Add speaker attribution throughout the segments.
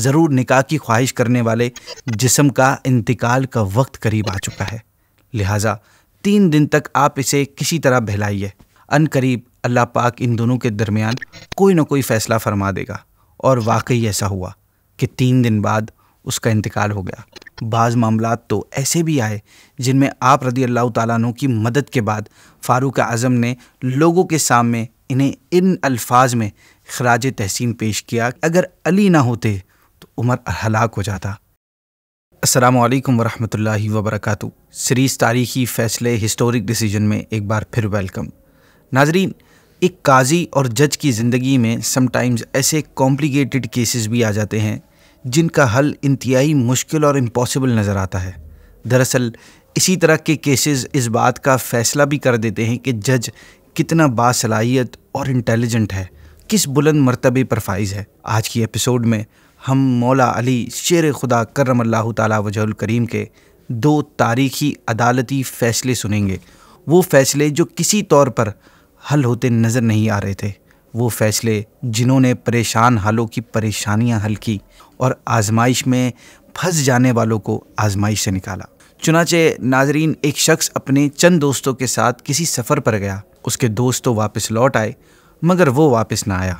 Speaker 1: ज़रूर निकाह की ख्वाहिश करने वाले जिसम का इंतकाल का वक्त करीब आ चुका है लिहाजा तीन दिन तक आप इसे किसी तरह बहलाइए अन करीब अल्लाह पाक इन दोनों के दरमियान कोई ना कोई फ़ैसला फरमा देगा और वाकई ऐसा हुआ कि तीन दिन बाद उसका इंतकाल हो गया बाज़ मामला तो ऐसे भी आए जिनमें आप रदी अल्लाह तु की मदद के बाद फ़ारूक आज़म ने लोगों के सामने इन्हें इन अल्फाज में खराज तहसीन पेश किया अगर अली ना होते उमर हलाक हो जाता अस्सलाम वरम् वरहमतुल्लाहि सीरीज़ तारीखी फ़ैसले हिस्टोरिक डिसीजन में एक बार फिर वेलकम नाजरीन एक काजी और जज की ज़िंदगी में समटाइम्स ऐसे कॉम्प्लिकेटेड केसेस भी आ जाते हैं जिनका हल इंतहाई मुश्किल और इम्पॉसिबल नज़र आता है दरअसल इसी तरह के केसेस इस बात का फ़ैसला भी कर देते हैं कि जज कितना बासलाहियत और इंटेलिजेंट है किस बुलंद मरतबे पर फाइज है आज की एपिसोड में हम मौला अली शेर खुदा करम अल्लाह करीम के दो तारीखी अदालती फ़ैसले सुनेंगे वो फ़ैसले जो किसी तौर पर हल होते नज़र नहीं आ रहे थे वो फ़ैसले जिन्होंने परेशान हालों की परेशानियां हल की और आजमाइश में फंस जाने वालों को आजमाइश से निकाला चुनाचे नाजरीन एक शख्स अपने चंद दोस्तों के साथ किसी सफ़र पर गया उसके दोस्त तो वापस लौट आए मगर वो वापस ना आया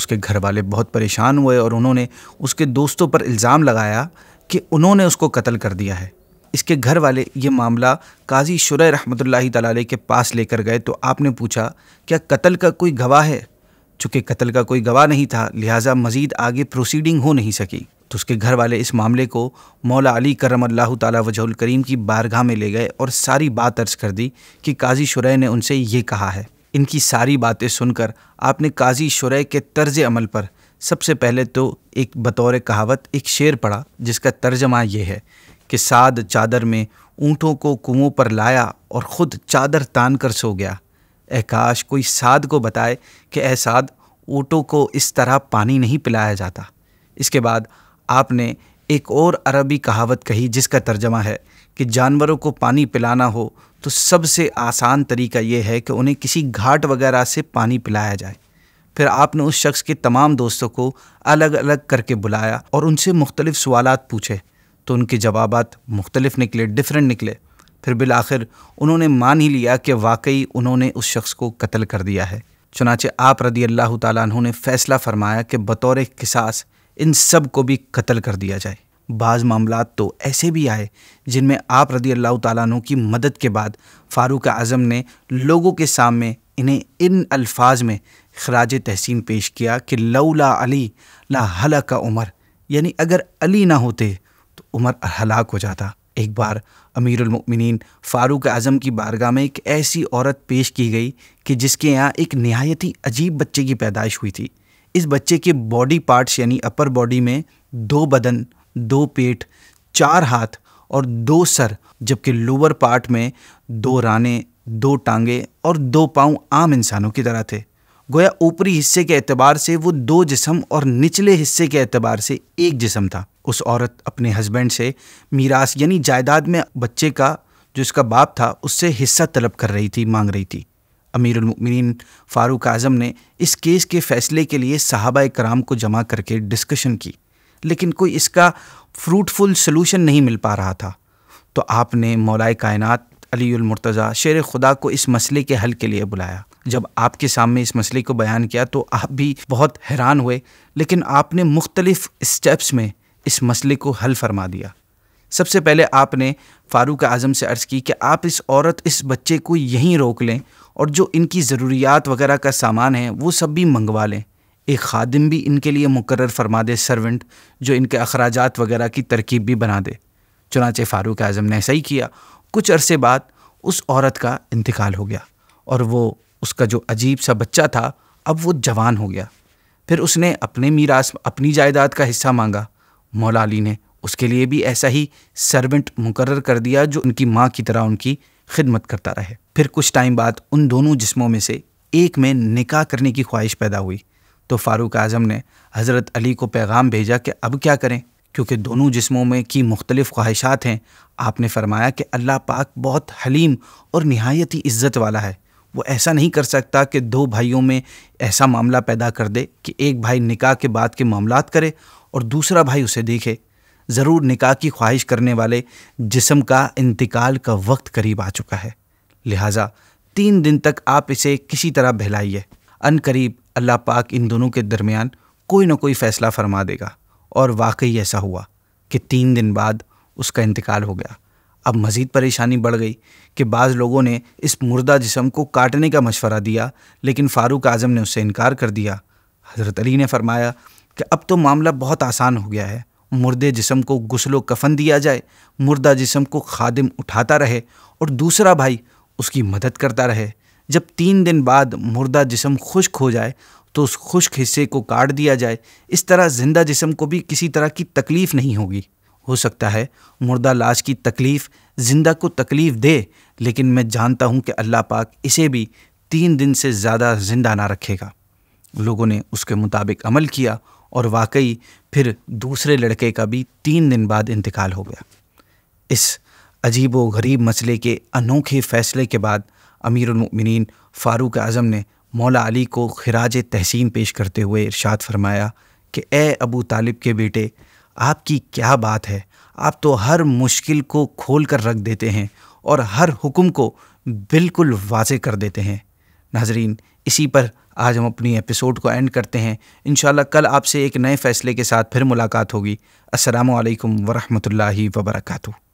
Speaker 1: उसके घर वाले बहुत परेशान हुए और उन्होंने उसके दोस्तों पर इल्ज़ाम लगाया कि उन्होंने उसको कत्ल कर दिया है इसके घर वाले ये मामला काजी शुर रहमत ताली के पास लेकर गए तो आपने पूछा क्या कत्ल का कोई गवाह है चूँकि कत्ल का कोई गवाह नहीं था लिहाजा मज़ीद आगे प्रोसीडिंग हो नहीं सकी तो उसके घर वाले इस मामले को मौला अली करम अल्लाह तजुल करीम की बारगाह में ले गए और सारी बात अर्ज कर दी कि काजी शुरह ने उनसे ये कहा है इनकी सारी बातें सुनकर आपने काजी शुरय के तर्ज अमल पर सबसे पहले तो एक बतौर कहावत एक शेर पढ़ा जिसका तर्जमा यह है कि साद चादर में ऊँटों को कुओं पर लाया और ख़ुद चादर तान कर सो गया एकाश कोई साद को बताए कि एसाद ऊँटों को इस तरह पानी नहीं पिलाया जाता इसके बाद आपने एक और अरबी कहावत कही जिसका तर्जमा है कि जानवरों को पानी पिलाना हो तो सबसे आसान तरीका यह है कि उन्हें किसी घाट वगैरह से पानी पिलाया जाए फिर आपने उस शख्स के तमाम दोस्तों को अलग अलग करके बुलाया और उनसे मुख्तलिफ़ सवाल पूछे तो उनके जवाब मुख्तलिफ निकले डिफरेंट निकले फिर बिल आखिर उन्होंने मान ही लिया कि वाकई उन्होंने उस शख्स को कत्ल कर दिया है चुनाचे आप रदी अल्लाह तुने फ़ैसला फ़रमाया कि बतौर किसास इन सब को भी कत्ल कर दिया जाए बाज़ मामला तो ऐसे भी आए जिनमें आप रदी अल्लाह तु की मदद के बाद फ़ारूक आज़म ने लोगों के सामने इन्हें इन अल्फाज में खराज तहसीन पेश किया कि लौला अली ला हला का उमर यानी अगर अली ना होते तो उमर हलाक हो जाता एक बार अमीरमिन फ़ारूक आज़म की बारगाह में एक ऐसी औरत पेश की गई कि जिसके यहाँ एक नहायत ही अजीब बच्चे की पैदाइश हुई थी इस बच्चे के बॉडी पार्ट्स यानी अपर बॉडी में दो बदन दो पेट चार हाथ और दो सर जबकि लोअर पार्ट में दो राने दो टांगे और दो पाँव आम इंसानों की तरह थे गोया ऊपरी हिस्से के एतबार से वो दो जिसम और निचले हिस्से के एतबार से एक जिसम था उस औरत अपने हस्बैंड से मीरास यानी जायदाद में बच्चे का जो इसका बाप था उससे हिस्सा तलब कर रही थी मांग रही थी अमीरमिन फ़ारूक आज़म ने इस केस के फ़ैसले के लिए साहबा कराम को जमा करके डिस्कशन की लेकिन कोई इसका फ्रूटफुल सोलूशन नहीं मिल पा रहा था तो आपने मौलाए कायनात अलीमरतज़ा शेर खुदा को इस मसले के हल के लिए बुलाया जब आपके सामने इस मसले को बयान किया तो आप भी बहुत हैरान हुए लेकिन आपने मुख्तलिफ़ स्टेप्स में इस मसले को हल फरमा दिया सबसे पहले आपने फ़ारूक आज़म से अर्ज़ की कि आप इस औरत इस बच्चे को यहीं रोक लें और जो इनकी ज़रूरियात वगैरह का सामान है वो सब भी मंगवा लें एक खादिम भी इनके लिए मुकर फरमा दे सर्वेंट जो इनके अखराज वगैरह की तरकीब भी बना दे चुनाचे फ़ारूक आज़म ने ऐसा ही किया कुछ अरसे बाद उस औरत का इंतकाल हो गया और वो उसका जो अजीब सा बच्चा था अब वो जवान हो गया फिर उसने अपने मीरास अपनी जायदाद का हिस्सा मांगा मौला अली ने उसके लिए भी ऐसा ही सर्वेंट मुकर कर दिया जो उनकी माँ की तरह उनकी खिदमत करता रहे फिर कुछ टाइम बाद उन दोनों जिस्मों में से एक में निकाह करने की ख्वाहिश पैदा हुई तो फ़ारूक आज़म ने हज़रत अली को पैगाम भेजा कि अब क्या करें क्योंकि दोनों जिस्मों में की मुख्तलिफ़ ख्वाहिशात हैं आपने फरमाया कि अल्लाह पाक बहुत हलीम और नहायत ही इज़्ज़त वाला है वो ऐसा नहीं कर सकता कि दो भाइयों में ऐसा मामला पैदा कर दे कि एक भाई निकाह के बाद के मामला करे और दूसरा भाई उसे देखे ज़रूर निकाह की ख्वाहिश करने वाले जिसम का इंतकाल का वक्त करीब आ चुका है लिहाजा तीन दिन तक आप इसे किसी तरह बहलाइए अन करीब अल्लाह पाक इन दोनों के दरमियान कोई ना कोई फ़ैसला फरमा देगा और वाकई ऐसा हुआ कि तीन दिन बाद उसका इंतकाल हो गया अब मज़ीद परेशानी बढ़ गई कि बाज़ लोगों ने इस मुर्दा जिसम को काटने का मशवरा दिया लेकिन फ़ारूक आज़म ने उससे इनकार कर दिया हज़रत अली ने फरमाया कि अब तो मामला बहुत आसान हो गया है मुर्दे जिसम को गुसलो कफन दिया जाए मुर्दा जिसम को खादिम उठाता रहे और दूसरा भाई उसकी मदद करता रहे जब तीन दिन बाद मुर्दा जिसम खुश्क हो जाए तो उस खुश्क हिस्से को काट दिया जाए इस तरह जिंदा जिसम को भी किसी तरह की तकलीफ़ नहीं होगी हो सकता है मुर्दा लाश की तकलीफ़ ज़िंदा को तकलीफ़ दे लेकिन मैं जानता हूँ कि अल्लाह पाक इसे भी तीन दिन से ज़्यादा ज़िंदा ना रखेगा लोगों ने उसके मुताबिक अमल किया और वाकई फिर दूसरे लड़के का भी तीन दिन बाद इंतकाल हो गया इस अजीब व गरीब मसले के अनोखे फ़ैसले के बाद अमीरमिन फ़ारूक आज़म ने मौला अली को खराज तहसीन पेश करते हुए इरशाद फरमाया कि ए अबू तालिब के बेटे आपकी क्या बात है आप तो हर मुश्किल को खोल कर रख देते हैं और हर हुक्म को बिल्कुल वाज कर देते हैं नाजरीन इसी पर आज हम अपनी एपिसोड को एंड करते हैं इन कल आपसे एक नए फ़ैसले के साथ फिर मुलाकात होगी असलकम वरहमल वबरकू